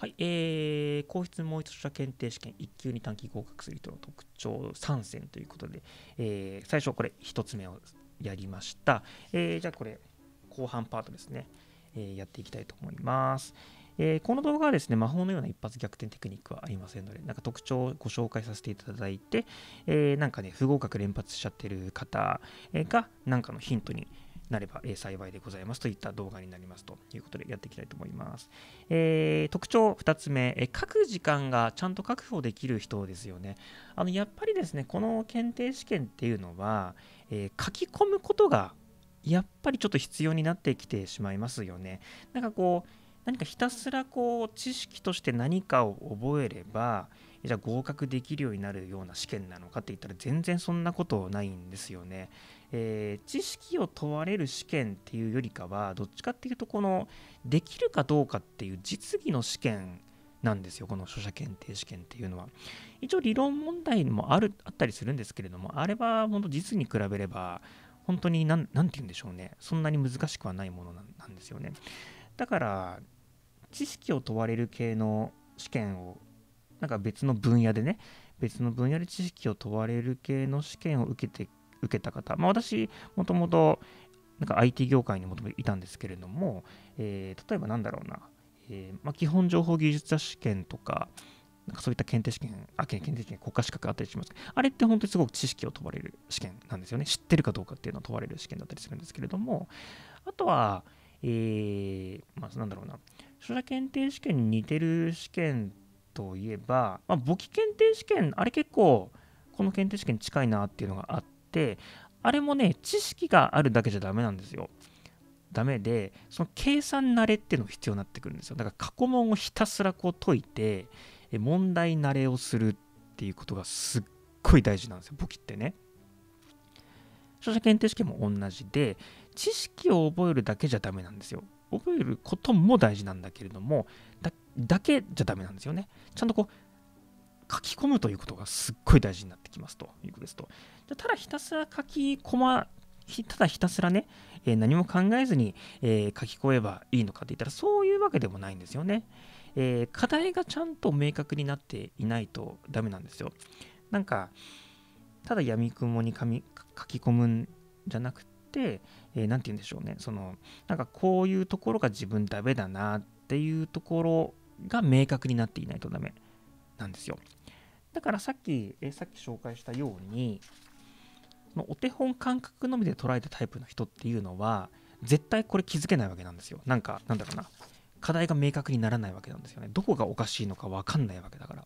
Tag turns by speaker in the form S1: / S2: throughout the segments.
S1: はい、えー、皇室もう一社検定試験1級に短期合格する人の特徴3選ということで、えー、最初これ1つ目をやりました、えー、じゃあこれ後半パートですね、えー、やっていきたいと思います、えー、この動画はですね魔法のような一発逆転テクニックはありませんのでなんか特徴をご紹介させていただいて、えー、なんかね不合格連発しちゃってる方がなんかのヒントになれば、え幸いでございますといった動画になりますということでやっていきたいと思います。えー、特徴2つ目、え書く時間がちゃんと確保できる人ですよね。あのやっぱりですね、この検定試験っていうのは、えー、書き込むことがやっぱりちょっと必要になってきてしまいますよね。なんかこう何かひたすらこう知識として何かを覚えればじゃあ合格できるようになるような試験なのかって言ったら全然そんなことないんですよね。えー、知識を問われる試験っていうよりかはどっちかっていうとこのできるかどうかっていう実技の試験なんですよこの書写検定試験っていうのは一応理論問題もあるあったりするんですけれどもあれは本当実に比べれば本当に何て言うんでしょうねそんなに難しくはないものなんですよねだから知識を問われる系の試験をなんか別の分野でね別の分野で知識を問われる系の試験を受けて受けた方、まあ、私、もともとなんか IT 業界にもともいたんですけれども、えー、例えばなんだろうな、えー、まあ、基本情報技術者試験とか、なんかそういった検定試験、あ、検定試験、国家資格あったりしますあれって本当にすごく知識を問われる試験なんですよね。知ってるかどうかっていうのを問われる試験だったりするんですけれども、あとは、えー、まあ、なんだろうな、所者検定試験に似てる試験といえば、まあ、簿記検定試験、あれ結構、この検定試験に近いなっていうのがあって、ってあれもね知識があるだけじゃダメなんですよダメでその計算慣れっていうのが必要になってくるんですよだから過去問をひたすらこう解いて問題慣れをするっていうことがすっごい大事なんですよ簿記ってね書写検定試験も同じで知識を覚えるだけじゃダメなんですよ覚えることも大事なんだけれどもだけじゃダメなんですよねちゃんとこう書き込むということがすっごい大事になってきますということですと。じゃただひたすら書き込ま、ただひたすらね、えー、何も考えずに、えー、書き込めばいいのかって言ったらそういうわけでもないんですよね。えー、課題がちゃんと明確になっていないとダメなんですよ。なんか、ただ闇雲に書き込むんじゃなくて、えー、て言うんでしょうね、その、なんかこういうところが自分ダメだなっていうところが明確になっていないとダメなんですよ。だからさっき、えさっき紹介したように、お手本感覚のみで捉えたタイプの人っていうのは、絶対これ気づけないわけなんですよ。なんか、なんだろうな。課題が明確にならないわけなんですよね。どこがおかしいのか分かんないわけだから。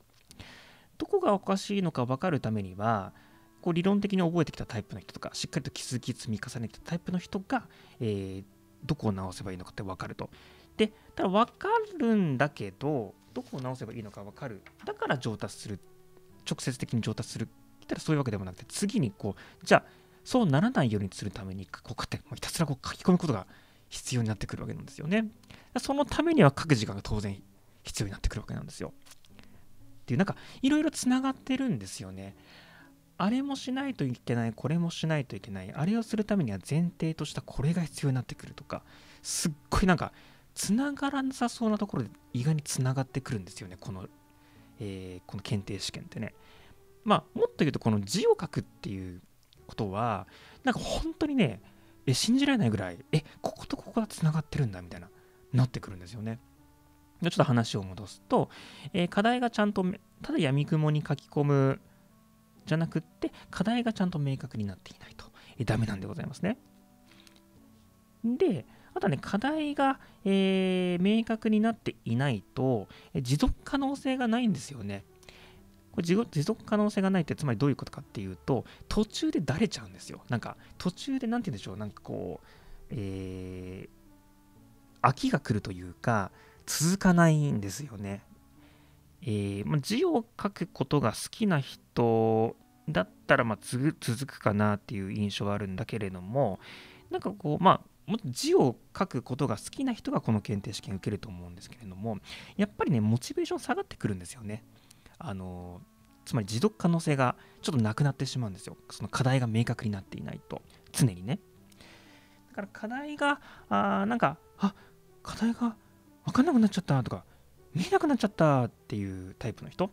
S1: どこがおかしいのか分かるためには、こう理論的に覚えてきたタイプの人とか、しっかりと気づき積み重ねてたタイプの人が、えー、どこを直せばいいのかって分かると。で、ただ分かるんだけど、どこを直せばいいのか分かる。だから上達するっ直接的に上達するたらそういうわけでもなくて次にこうじゃあそうならないようにするためにこうかってひたすらこう書き込むことが必要になってくるわけなんですよねそのためには書く時間が当然必要になってくるわけなんですよっていうなんかいろいろつながってるんですよねあれもしないといけないこれもしないといけないあれをするためには前提としたこれが必要になってくるとかすっごいなんかつながらなさそうなところで意外につながってくるんですよねこのえー、この検定試験ってねまあもっと言うとこの字を書くっていうことはなんか本当にねえ信じられないぐらいえこことここがつながってるんだみたいななってくるんですよね。でちょっと話を戻すと、えー、課題がちゃんとただやみくもに書き込むじゃなくって課題がちゃんと明確になっていないと、えー、ダメなんでございますね。でまだね、課題が、えー、明確になっていないと、え持続可能性がないんですよね。これ持続可能性がないって、つまりどういうことかっていうと、途中でだれちゃうんですよ。なんか、途中で、なんて言うんでしょう、なんかこう、えー、飽きが来るというか、続かないんですよね。えー、まあ、字を書くことが好きな人だったら、まあ、続くかなっていう印象はあるんだけれども、なんかこう、まあ、もっと字を書くことが好きな人がこの検定試験受けると思うんですけれどもやっぱりねモチベーション下がってくるんですよねあのつまり持続可能性がちょっとなくなってしまうんですよその課題が明確になっていないと常にねだから課題があなんかあ課題が分かんなくなっちゃったとか見えなくなっちゃったっていうタイプの人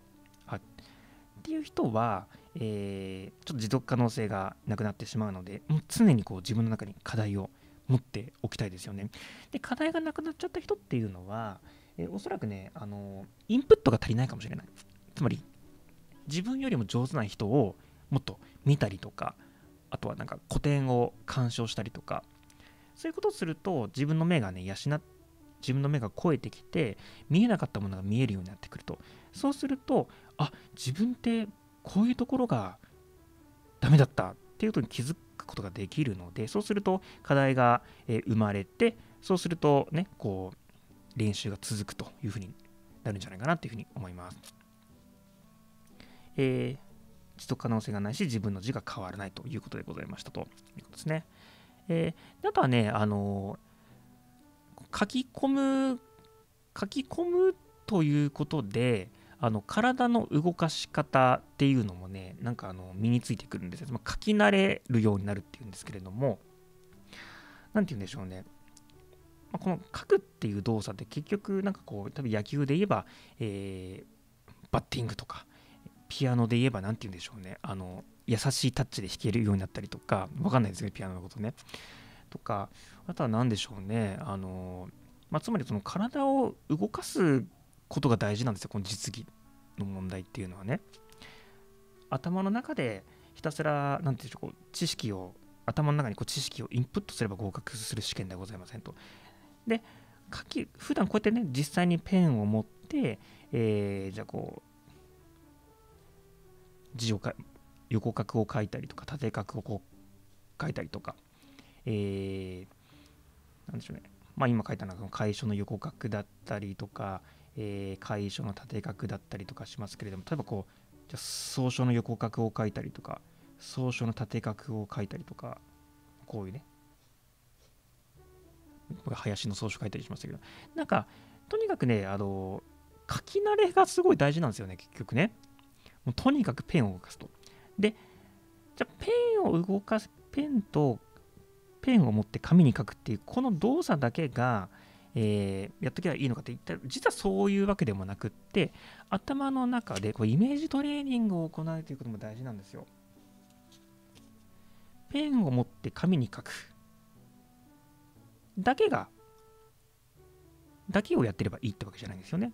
S1: っていう人は、えー、ちょっと持続可能性がなくなってしまうのでもう常にこう自分の中に課題を持っておきたいですよね。で課題がなくなっちゃった人っていうのは、えおそらくねあのインプットが足りないかもしれないつまり自分よりも上手な人をもっと見たりとかあとはなんか古典を鑑賞したりとかそういうことをすると自分の目がね養って自分の目が肥えてきて見えなかったものが見えるようになってくるとそうするとあ自分ってこういうところがダメだったっていうことに気づことができるのでそうすると課題が、え生まれてそうするとねこう練習が続くというふうになるんじゃないかなというふうに思います。えー、持続可能性がないし自分の字が変わらないということでございましたということですね。えー、あとはね、あのー、書き込む書き込むということであの体の動かし方っていうのもねなんかあの身についてくるんですよ、まあ、書き慣れるようになるっていうんですけれども何て言うんでしょうね、まあ、この書くっていう動作って結局なんかこう多分野球で言えば、えー、バッティングとかピアノで言えば何て言うんでしょうねあの優しいタッチで弾けるようになったりとか分かんないですねピアノのことねとかあとは何でしょうねあの、まあ、つまりその体を動かすことが大事なんですよこの実技の問題っていうのはね頭の中でひたすら何て言うんでしょうこう知識を頭の中にこう知識をインプットすれば合格する試験ではございませんとで書き普段こうやってね実際にペンを持って、えー、じゃあこう字をか横角を書いたりとか縦角をこう書いたりとか、えー、なんでしょうね、まあ、今書いたのの会書の横角だったりとか、えー、会所の縦画だったりとかしますけれども例えばこうじゃ草書の横角を書いたりとか草書の縦画を書いたりとかこういうね僕は林の草書書いたりしましたけどなんかとにかくねあの書き慣れがすごい大事なんですよね結局ねもうとにかくペンを動かすとでじゃペンを動かすペンとペンを持って紙に書くっていうこの動作だけがえー、やっときゃいいのかって言ったら実はそういうわけでもなくって頭の中でこうイメージトレーニングを行うということも大事なんですよ。ペンを持って紙に書くだけがだけをやってればいいってわけじゃないんですよね。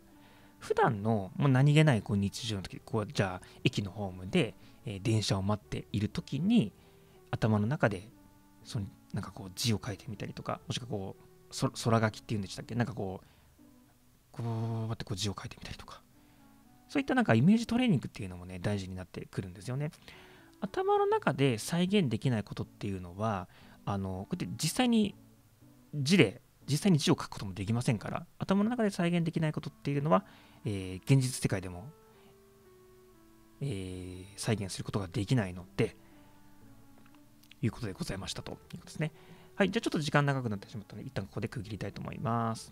S1: 普段のもう何気ないこう日常の時こうじゃあ駅のホームで、え電車を待っている時に頭の中でそのなんかこう字を書いてみたりとかもしくはこうそ空書きっていうんでしたっけなんかこうこうやってこう字を書いてみたりとかそういったなんかイメージトレーニングっていうのもね大事になってくるんですよね頭の中で再現できないことっていうのはあのこうやって実際に字で実際に字を書くこともできませんから頭の中で再現できないことっていうのは、えー、現実世界でも、えー、再現することができないのでいうことでございましたということですね。はい、じゃあちょっと時間長くなってしまったので、一旦ここで区切りたいと思います。